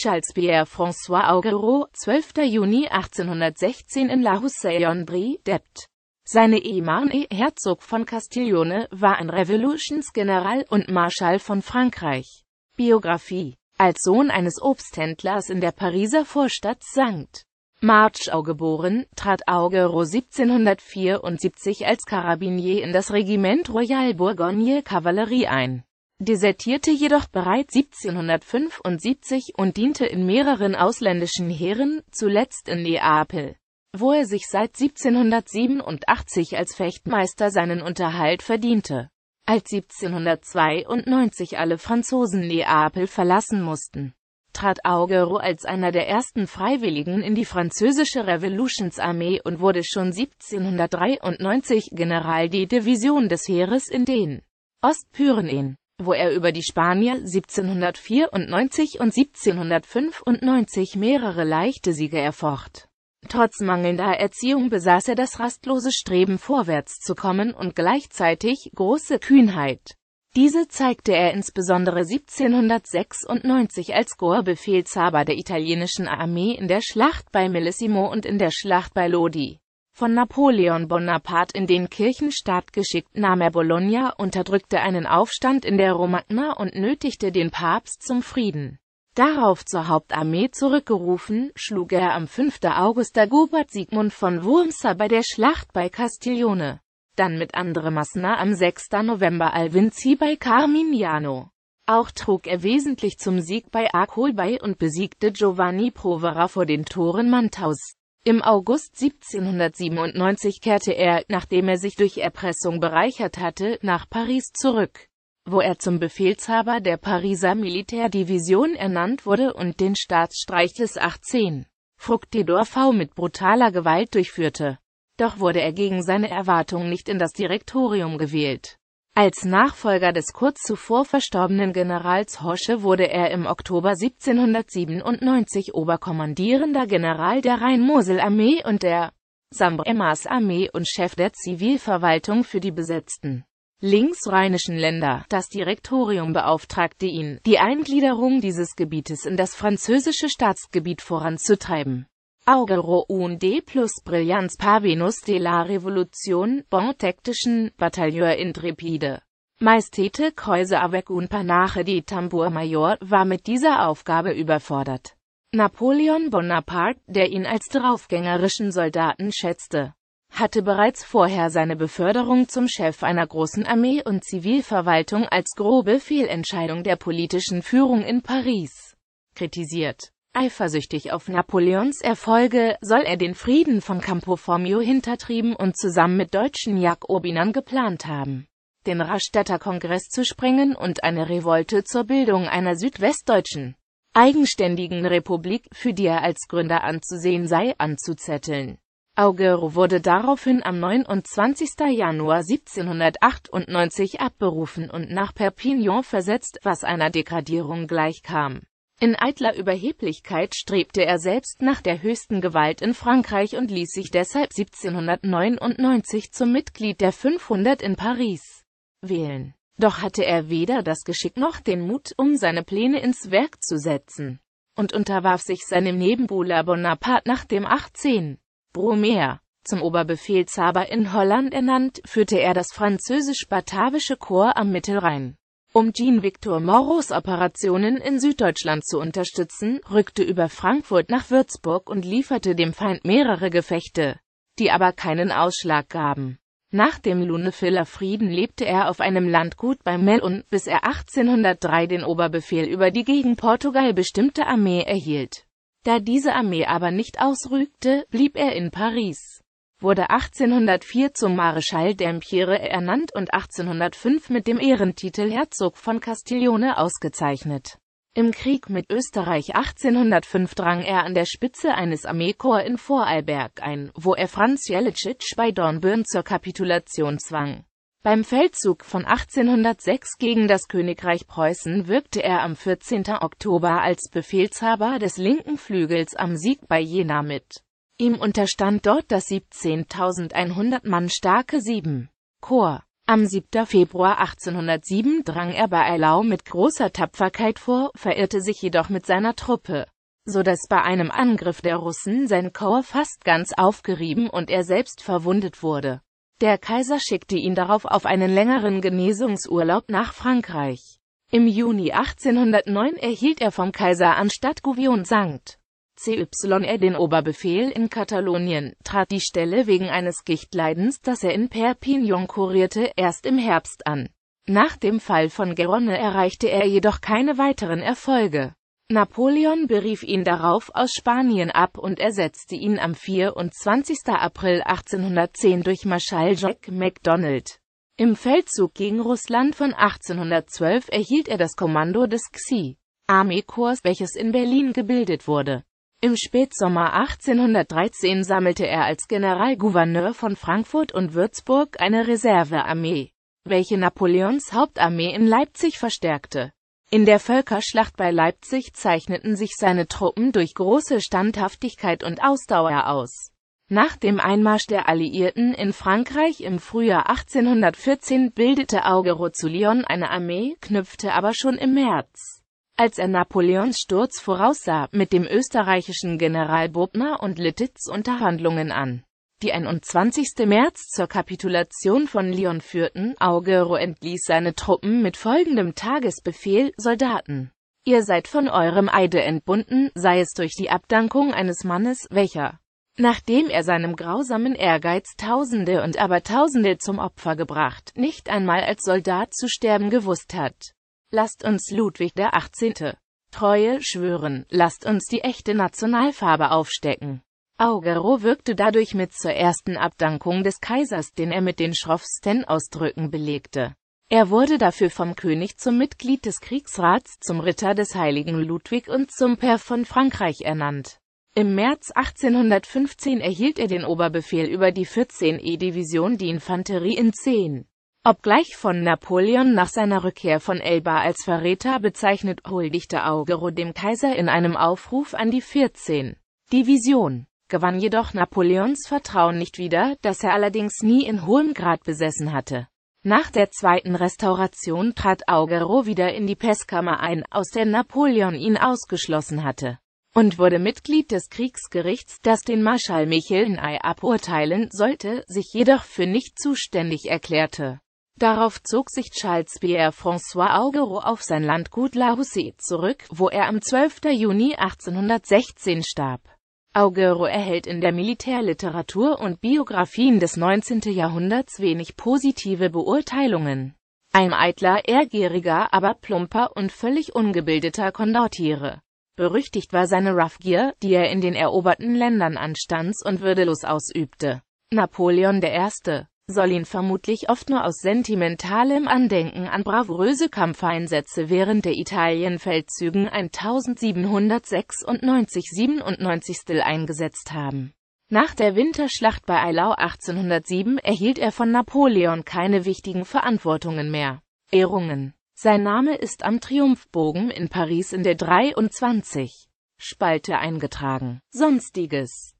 Charles Pierre François Augereau, 12. Juni 1816 in La Houssaye-en-Brie, Dept. Seine Emarne, Herzog von Castiglione, war ein Revolutionsgeneral und Marschall von Frankreich. Biografie Als Sohn eines Obsthändlers in der Pariser Vorstadt St. Marchau geboren, trat Augereau 1774 als Karabinier in das Regiment Royal Bourgogne Kavallerie ein desertierte jedoch bereits 1775 und diente in mehreren ausländischen Heeren, zuletzt in Neapel, wo er sich seit 1787 als Fechtmeister seinen Unterhalt verdiente. Als 1792 alle Franzosen Neapel verlassen mussten, trat Augereau als einer der ersten Freiwilligen in die französische Revolutionsarmee und wurde schon 1793 General die Division des Heeres in den Ostpyrenäen wo er über die Spanier 1794 und 1795 mehrere leichte Siege erfocht. Trotz mangelnder Erziehung besaß er das rastlose Streben vorwärts zu kommen und gleichzeitig große Kühnheit. Diese zeigte er insbesondere 1796 als Gorbefehlshaber der italienischen Armee in der Schlacht bei Millesimo und in der Schlacht bei Lodi von Napoleon Bonaparte in den Kirchenstaat geschickt, nahm er Bologna, unterdrückte einen Aufstand in der Romagna und nötigte den Papst zum Frieden. Darauf zur Hauptarmee zurückgerufen, schlug er am 5. August Dagobert Sigmund von Wurmser bei der Schlacht bei Castiglione, dann mit Massner am 6. November Alvinzi bei Carmignano. Auch trug er wesentlich zum Sieg bei Arcol bei und besiegte Giovanni Provera vor den Toren Mantaus. Im August 1797 kehrte er, nachdem er sich durch Erpressung bereichert hatte, nach Paris zurück, wo er zum Befehlshaber der Pariser Militärdivision ernannt wurde und den Staatsstreich des 18. Fructidor V mit brutaler Gewalt durchführte. Doch wurde er gegen seine Erwartung nicht in das Direktorium gewählt. Als Nachfolger des kurz zuvor verstorbenen Generals Hoche wurde er im Oktober 1797 Oberkommandierender General der Rhein-Mosel-Armee und der Sambre-Maas-Armee und Chef der Zivilverwaltung für die besetzten linksrheinischen Länder. Das Direktorium beauftragte ihn, die Eingliederung dieses Gebietes in das französische Staatsgebiet voranzutreiben auguro un D plus brillanz pavinus de la revolution, bon tactischen, batailleur intrepide. Maestete Käuse avec un panache de tambour major war mit dieser Aufgabe überfordert. Napoleon Bonaparte, der ihn als draufgängerischen Soldaten schätzte, hatte bereits vorher seine Beförderung zum Chef einer großen Armee und Zivilverwaltung als grobe Fehlentscheidung der politischen Führung in Paris kritisiert. Eifersüchtig auf Napoleons Erfolge, soll er den Frieden von Campo Formio hintertrieben und zusammen mit deutschen Jakobinern geplant haben, den Rastatter Kongress zu sprengen und eine Revolte zur Bildung einer südwestdeutschen, eigenständigen Republik, für die er als Gründer anzusehen sei, anzuzetteln. Augero wurde daraufhin am 29. Januar 1798 abberufen und nach Perpignan versetzt, was einer Degradierung gleichkam in eitler Überheblichkeit strebte er selbst nach der höchsten Gewalt in Frankreich und ließ sich deshalb 1799 zum Mitglied der 500 in Paris wählen. Doch hatte er weder das Geschick noch den Mut, um seine Pläne ins Werk zu setzen, und unterwarf sich seinem Nebenbuhler Bonaparte nach dem 18. Brumaire zum Oberbefehlshaber in Holland ernannt, führte er das französisch-batavische Korps am Mittelrhein. Um Jean-Victor Moros Operationen in Süddeutschland zu unterstützen, rückte über Frankfurt nach Würzburg und lieferte dem Feind mehrere Gefechte, die aber keinen Ausschlag gaben. Nach dem Lunefiller Frieden lebte er auf einem Landgut bei Melun, bis er 1803 den Oberbefehl über die gegen Portugal bestimmte Armee erhielt. Da diese Armee aber nicht ausrügte, blieb er in Paris wurde 1804 zum Marischal d'Empire ernannt und 1805 mit dem Ehrentitel Herzog von Castiglione ausgezeichnet. Im Krieg mit Österreich 1805 drang er an der Spitze eines Armeekorps in Vorarlberg ein, wo er Franz Jelicic bei Dornbirn zur Kapitulation zwang. Beim Feldzug von 1806 gegen das Königreich Preußen wirkte er am 14. Oktober als Befehlshaber des linken Flügels am Sieg bei Jena mit. Ihm unterstand dort das 17.100 Mann starke 7. Korps. Am 7. Februar 1807 drang er bei Eylau mit großer Tapferkeit vor, verirrte sich jedoch mit seiner Truppe, so dass bei einem Angriff der Russen sein Korps fast ganz aufgerieben und er selbst verwundet wurde. Der Kaiser schickte ihn darauf auf einen längeren Genesungsurlaub nach Frankreich. Im Juni 1809 erhielt er vom Kaiser anstatt Gouvion St. CYR e den Oberbefehl in Katalonien, trat die Stelle wegen eines Gichtleidens, das er in Perpignan kurierte, erst im Herbst an. Nach dem Fall von Geronne erreichte er jedoch keine weiteren Erfolge. Napoleon berief ihn darauf aus Spanien ab und ersetzte ihn am 24. April 1810 durch Marschall Jacques MacDonald. Im Feldzug gegen Russland von 1812 erhielt er das Kommando des Xi Armeekorps, welches in Berlin gebildet wurde. Im Spätsommer 1813 sammelte er als Generalgouverneur von Frankfurt und Würzburg eine Reservearmee, welche Napoleons Hauptarmee in Leipzig verstärkte. In der Völkerschlacht bei Leipzig zeichneten sich seine Truppen durch große Standhaftigkeit und Ausdauer aus. Nach dem Einmarsch der Alliierten in Frankreich im Frühjahr 1814 bildete Augereau zu Lyon eine Armee, knüpfte aber schon im März als er Napoleons Sturz voraussah, mit dem österreichischen General Bobner und Littitz Unterhandlungen an, die 21. März zur Kapitulation von Lyon führten, Augereau entließ seine Truppen mit folgendem Tagesbefehl, Soldaten. Ihr seid von eurem Eide entbunden, sei es durch die Abdankung eines Mannes, welcher, nachdem er seinem grausamen Ehrgeiz Tausende und Abertausende zum Opfer gebracht, nicht einmal als Soldat zu sterben gewusst hat. Lasst uns Ludwig der 18. Treue schwören, lasst uns die echte Nationalfarbe aufstecken. Augero wirkte dadurch mit zur ersten Abdankung des Kaisers, den er mit den schroffsten Ausdrücken belegte. Er wurde dafür vom König zum Mitglied des Kriegsrats, zum Ritter des heiligen Ludwig und zum Pair von Frankreich ernannt. Im März 1815 erhielt er den Oberbefehl über die 14 E-Division die Infanterie in 10. Obgleich von Napoleon nach seiner Rückkehr von Elba als Verräter bezeichnet, huldigte Augereau dem Kaiser in einem Aufruf an die 14. Division, gewann jedoch Napoleons Vertrauen nicht wieder, das er allerdings nie in hohem Grad besessen hatte. Nach der zweiten Restauration trat Augereau wieder in die Pestkammer ein, aus der Napoleon ihn ausgeschlossen hatte, und wurde Mitglied des Kriegsgerichts, das den Marschall Michelnei aburteilen sollte, sich jedoch für nicht zuständig erklärte. Darauf zog sich Charles Pierre François Augereau auf sein Landgut La Houssée zurück, wo er am 12. Juni 1816 starb. Augereau erhält in der Militärliteratur und Biografien des 19. Jahrhunderts wenig positive Beurteilungen. Ein eitler, ehrgeieriger, aber plumper und völlig ungebildeter Kondottiere. Berüchtigt war seine Roughgear, die er in den eroberten Ländern anstands und Würdelos ausübte. Napoleon I soll ihn vermutlich oft nur aus sentimentalem Andenken an bravouröse Kampfeinsätze während der Italienfeldzügen 1796-97 eingesetzt haben. Nach der Winterschlacht bei Eylau 1807 erhielt er von Napoleon keine wichtigen Verantwortungen mehr. Ehrungen. Sein Name ist am Triumphbogen in Paris in der 23. Spalte eingetragen. Sonstiges